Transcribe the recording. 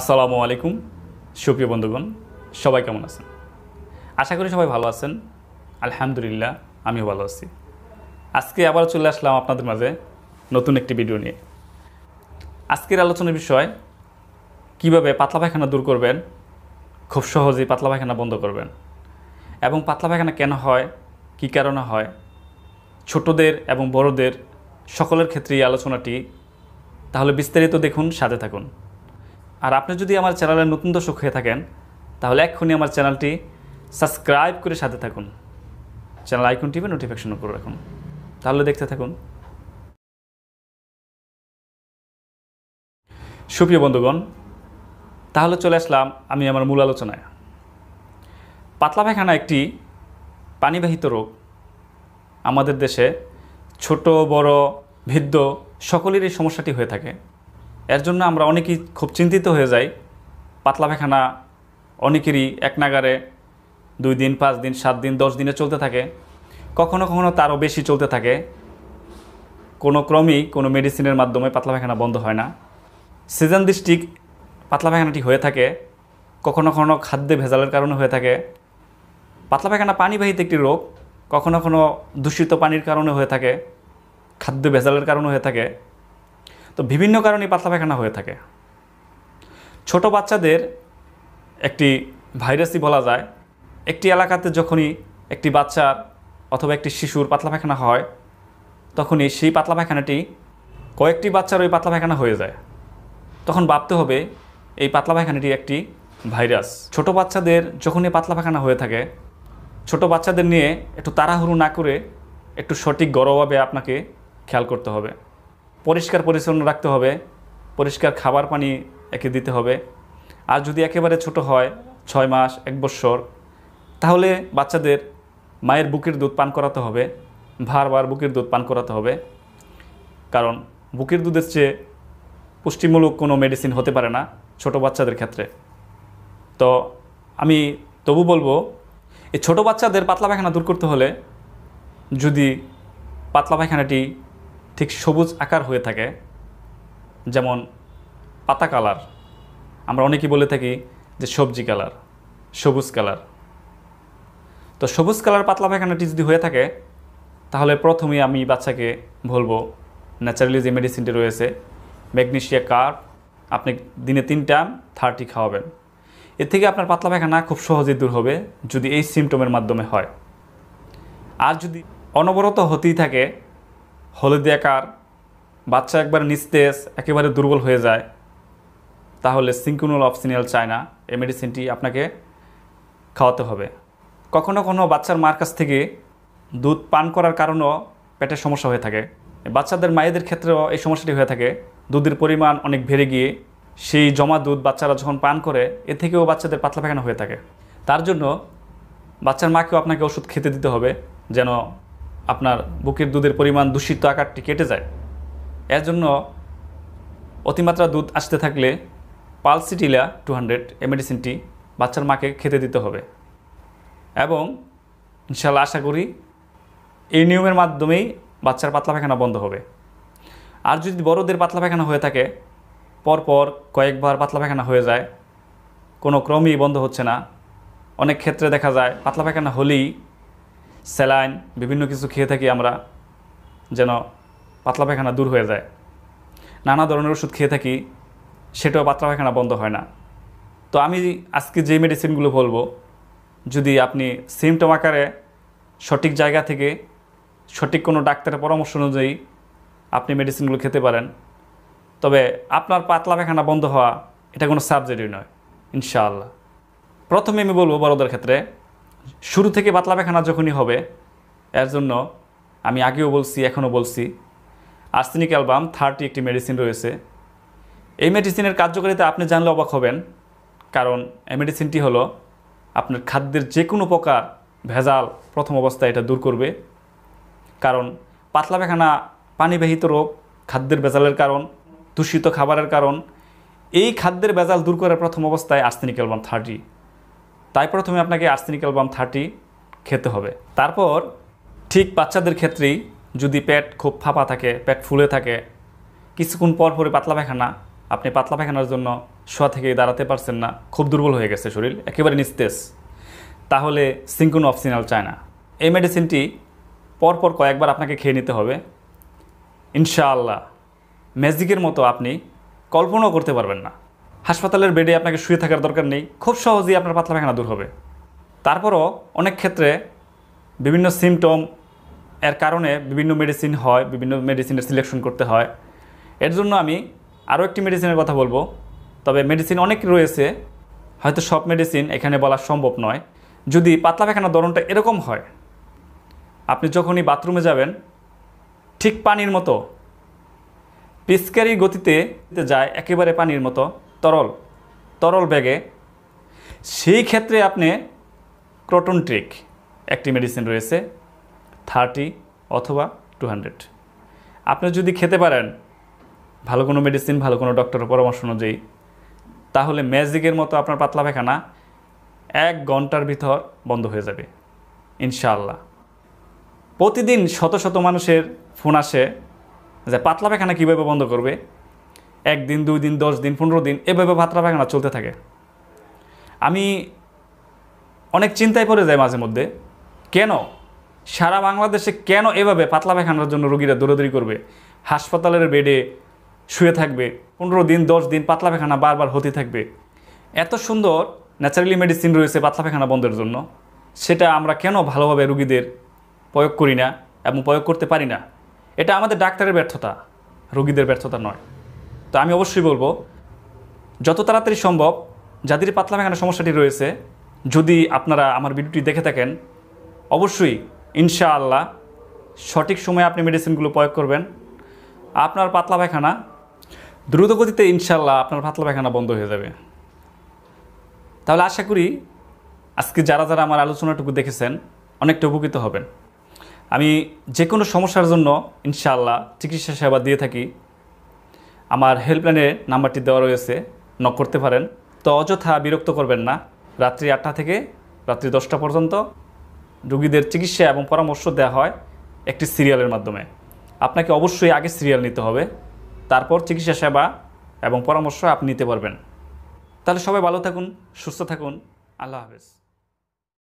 আসসালামু আলাইকুম সুপ্রিয় বন্ধুগণ সবাই কেমন আছেন আশা করি সবাই ভালো আছেন আলহামদুলিল্লাহ আমিও ভালো আছি আজকে আবার চলে আসলাম আপনাদের মাঝে নতুন একটি ভিডিও নিয়ে আজকের আলোচনার বিষয় কিভাবে পাতলা পায়খানা দূর করবেন খুব সহজেই পাতলা পায়খানা বন্ধ করবেন এবং পাতলা পায়খানা কেন হয় কি কারণে হয় ছোটদের এবং বড়দের সকলের ক্ষেত্রে এই আলোচনাটি তাহলে বিস্তারিত দেখুন সাথে থাকুন আর আপনি যদি আমার চ্যানেলের নতুন দর্শক হয়ে থাকেন তাহলে এক্ষুনি আমার চ্যানেলটি সাবস্ক্রাইব করে সাথে থাকুন চ্যানেল আইকন টিপে নোটিফিকেশন করে রাখুন তাহলে দেখতে থাকুন সুপ্রিয় বন্ধুগণ তাহলে চলে আসলাম আমি আমার মূল আলোচনায় পাতলা পায়খানা একটি পানিবাহিত রোগ আমাদের দেশে ছোট বড় ভিদ্য সকলের এই সমস্যাটি হয়ে থাকে এর জন্য আমরা অনেকেই খুব চিন্তিত হয়ে যাই পাতলা পায়খানা অনেকেরই এক নাগারে দুই দিন পাঁচ দিন সাত দিন দশ দিনে চলতে থাকে কখনো কখনো তারও বেশি চলতে থাকে কোনো ক্রমেই কোনো মেডিসিনের মাধ্যমে পাতলা পায়খানা বন্ধ হয় না সিজন দৃষ্টিক পাতলা পায়খানাটি হয়ে থাকে কখনো কখনো খাদ্যে ভেজালের কারণে হয়ে থাকে পাতলা পায়খানা পানিবাহিত একটি রোগ কখনো কখনো দূষিত পানির কারণে হয়ে থাকে খাদ্য ভেজালের কারণে হয়ে থাকে তো বিভিন্ন কারণে পাতলা পায়খানা হয়ে থাকে ছোট বাচ্চাদের একটি ভাইরাসই বলা যায় একটি এলাকাতে যখনই একটি বাচ্চার অথবা একটি শিশুর পাতলা পায়খানা হয় তখনই সেই পাতলা পায়খানাটি কয়েকটি বাচ্চার ওই পাতলা পায়খানা হয়ে যায় তখন ভাবতে হবে এই পাতলা পায়খানাটি একটি ভাইরাস ছোট বাচ্চাদের যখনই পাতলা পায়খানা হয়ে থাকে ছোট বাচ্চাদের নিয়ে একটু তাড়াহুড়ো না করে একটু সঠিক গৌরবভাবে আপনাকে খেয়াল করতে হবে পরিষ্কার পরিচ্ছন্ন রাখতে হবে পরিষ্কার খাবার পানি একে দিতে হবে আর যদি একেবারে ছোট হয় ছয় মাস এক বছর তাহলে বাচ্চাদের মায়ের বুকের দুধ পান করাতে হবে বার বুকের দুধ পান করাতে হবে কারণ বুকের দুধের চেয়ে পুষ্টিমূলক কোনো মেডিসিন হতে পারে না ছোট বাচ্চাদের ক্ষেত্রে তো আমি তবু বলবো এই ছোটো বাচ্চাদের পাতলা পায়খানা দূর করতে হলে যদি পাতলা পায়খানাটি ঠিক সবুজ আকার হয়ে থাকে যেমন পাতা কালার আমরা অনেকেই বলে থাকি যে সবজি কালার সবুজ কালার তো সবুজ কালার পাতলা পায়খানাটি যদি হয়ে থাকে তাহলে প্রথমে আমি বাচ্চাকে বলবো ন্যাচারালি যে মেডিসিনটি রয়েছে ম্যাগনেশিয়া কার্প আপনি দিনে তিনটা থার্টি খাওয়াবেন এর থেকে আপনার পাতলা পায়খানা খুব সহজেই দূর হবে যদি এই সিমটমের মাধ্যমে হয় আর যদি অনবরত হতেই থাকে হলদি আকার বাচ্চা একবার নিস্তেজ একেবারে দুর্বল হয়ে যায় তাহলে সিঙ্কুনুল অপসিনিয়াল চায়না এই মেডিসিনটি আপনাকে খাওয়াতে হবে কখনো কখনও বাচ্চার মার কাছ থেকে দুধ পান করার কারণেও পেটের সমস্যা হয়ে থাকে বাচ্চাদের মায়েদের ক্ষেত্রেও এই সমস্যাটি হয়ে থাকে দুধের পরিমাণ অনেক বেড়ে গিয়ে সেই জমা দুধ বাচ্চারা যখন পান করে এ থেকেও বাচ্চাদের পাতলা পাখানা হয়ে থাকে তার জন্য বাচ্চার মাকেও আপনাকে ওষুধ খেতে দিতে হবে যেন আপনার বুকের দুধের পরিমাণ দূষিত আকারটি কেটে যায় এর জন্য অতিমাত্রা দুধ আসতে থাকলে পালসিটিলা টু হান্ড্রেড এ মেডিসিনটি বাচ্চার মাকে খেতে দিতে হবে এবং ইনশাল্লাহ আশা করি এই নিয়মের মাধ্যমেই বাচ্চার পাতলা পায়খানা বন্ধ হবে আর যদি বড়দের পাতলা পায়খানা হয়ে থাকে পরপর কয়েকবার পাতলা পায়খানা হয়ে যায় কোনো ক্রমেই বন্ধ হচ্ছে না অনেক ক্ষেত্রে দেখা যায় পাতলা পায়খানা হলেই স্যালাইন বিভিন্ন কিছু খেয়ে থাকি আমরা যেন পাতলা পায়খানা দূর হয়ে যায় নানা ধরনের ওষুধ খেয়ে থাকি সেটাও পাতলা পায়খানা বন্ধ হয় না তো আমি আজকে যে মেডিসিনগুলো বলবো যদি আপনি সিমটম আকারে সঠিক জায়গা থেকে সঠিক কোনো ডাক্তারের পরামর্শ অনুযায়ী আপনি মেডিসিনগুলো খেতে পারেন তবে আপনার পাতলা পায়খানা বন্ধ হওয়া এটা কোনো সাবজেক্টই নয় ইনশাআল্লাহ প্রথমে আমি বলবো বড়দের ক্ষেত্রে শুরু থেকে পাতলা পায়খানা যখনই হবে এর জন্য আমি আগেও বলছি এখনও বলছি আর্সেনিক অ্যালবাম থার্টি একটি মেডিসিন রয়েছে এই মেডিসিনের কার্যকারিতা আপনি জানলে অবাক হবেন কারণ এই মেডিসিনটি হলো আপনার খাদ্যের যে কোনো প্রকার ভেজাল প্রথম অবস্থায় এটা দূর করবে কারণ পাতলা পায়খানা পানিবাহিত রোগ খাদ্যের ভেজালের কারণ দূষিত খাবারের কারণ এই খাদ্যের ভেজাল দূর করার প্রথম অবস্থায় আর্সেনিক অ্যালবাম থার্টি তাই প্রথমে আপনাকে আর্সেনিক অ্যালবাম থার্টি খেতে হবে তারপর ঠিক বাচ্চাদের ক্ষেত্রেই যদি পেট খুব ফাঁপা থাকে পেট ফুলে থাকে কিছুক্ষণ পর পরে পাতলা পায়খানা আপনি পাতলা পায়খানার জন্য শোয়া থেকে দাঁড়াতে পারছেন না খুব দুর্বল হয়ে গেছে শরীর একেবারে নিস্তেজ তাহলে সিঙ্কুন অপশিনাল চায় না এই মেডিসিনটি পরপর কয়েকবার আপনাকে খেয়ে নিতে হবে ইনশাআল্লাহ ম্যাজিকের মতো আপনি কল্পনাও করতে পারবেন না হাসপাতালের বেডে আপনাকে শুয়ে থাকার দরকার নেই খুব সহজেই আপনার পাতলা পায়খানা দূর হবে তারপরও অনেক ক্ষেত্রে বিভিন্ন সিমটম এর কারণে বিভিন্ন মেডিসিন হয় বিভিন্ন মেডিসিনের সিলেকশন করতে হয় এর জন্য আমি আরও একটি মেডিসিনের কথা বলবো তবে মেডিসিন অনেক রয়েছে হয়তো সব মেডিসিন এখানে বলা সম্ভব নয় যদি পাতলা পায়খানার ধরনটা এরকম হয় আপনি যখনই বাথরুমে যাবেন ঠিক পানির মতো পিচকারি গতিতে যায় একেবারে পানির মতো তরল তরল ব্যাগে সেই ক্ষেত্রে আপনি ক্রোটন ট্রিক একটি মেডিসিন রয়েছে থার্টি অথবা টু হান্ড্রেড আপনি যদি খেতে পারেন ভালো কোনো মেডিসিন ভালো কোনো ডক্টরের পরামর্শ অনুযায়ী তাহলে ম্যাজিকের মতো আপনার পাতলা পায়খানা এক ঘন্টার ভিতর বন্ধ হয়ে যাবে ইনশাল্লাহ প্রতিদিন শত শত মানুষের ফোন আসে যে পাতলা পায়খানা কীভাবে বন্ধ করবে একদিন দুই দিন দশ দিন পনেরো দিন এভাবে ভাতরা ভাঙানা চলতে থাকে আমি অনেক চিন্তায় পড়ে যাই মাঝে মধ্যে কেন সারা বাংলাদেশে কেন এভাবে পাতলা পায়খানার জন্য রোগীরা দৌড়াদৌড়ি করবে হাসপাতালের বেডে শুয়ে থাকবে পনেরো দিন দশ দিন পাতলা পায়খানা বারবার হতে থাকবে এত সুন্দর ন্যাচারালি মেডিসিন রয়েছে পাতলা পায়খানা বন্ধের জন্য সেটা আমরা কেন ভালোভাবে রুগীদের প্রয়োগ করি না এবং প্রয়োগ করতে পারি না এটা আমাদের ডাক্তারের ব্যর্থতা রুগীদের ব্যর্থতা নয় তো আমি অবশ্যই বলবো যত তাড়াতাড়ি সম্ভব যাদের পাতলা পায়খানা সমস্যাটি রয়েছে যদি আপনারা আমার ভিডিওটি দেখে থাকেন অবশ্যই ইনশাআল্লাহ সঠিক সময়ে আপনি মেডিসিনগুলো প্রয়োগ করবেন আপনার পাতলা পায়খানা দ্রুত গতিতে ইনশাআল্লাহ আপনার পাতলা পায়খানা বন্ধ হয়ে যাবে তাহলে আশা করি আজকে যারা যারা আমার আলোচনাটুকু দেখেছেন অনেকটা উপকৃত হবেন আমি যে কোনো সমস্যার জন্য ইনশাআল্লাহ চিকিৎসা সেবা দিয়ে থাকি আমার হেল্পলাইনে নাম্বারটি দেওয়া রয়েছে নক করতে পারেন তো অযথা বিরক্ত করবেন না রাত্রি আটটা থেকে রাত্রি দশটা পর্যন্ত রুগীদের চিকিৎসা এবং পরামর্শ দেওয়া হয় একটি সিরিয়ালের মাধ্যমে আপনাকে অবশ্যই আগে সিরিয়াল নিতে হবে তারপর চিকিৎসা সেবা এবং পরামর্শ আপনি নিতে পারবেন তাহলে সবাই ভালো থাকুন সুস্থ থাকুন আল্লাহ হাফেজ